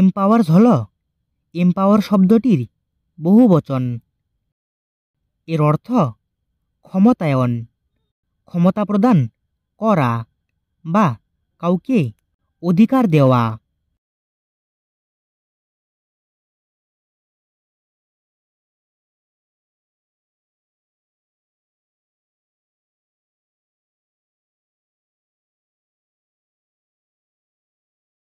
empowers হল empower শব্দটির বহু বচন এর অর্থ ক্ষমতায়ন ক্ষমতা প্রদান করা বা কাউকে অধিকার দেওয়া